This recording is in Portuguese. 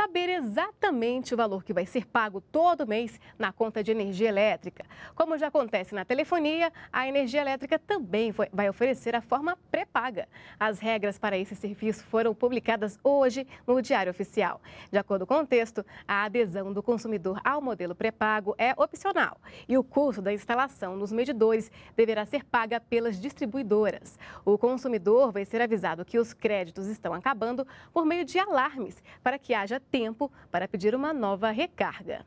saber exatamente o valor que vai ser pago todo mês na conta de energia elétrica. Como já acontece na telefonia, a energia elétrica também vai oferecer a forma pré-paga. As regras para esse serviço foram publicadas hoje no Diário Oficial. De acordo com o texto, a adesão do consumidor ao modelo pré-pago é opcional e o custo da instalação nos medidores deverá ser paga pelas distribuidoras. O consumidor vai ser avisado que os créditos estão acabando por meio de alarmes para que haja tempo para pedir uma nova recarga.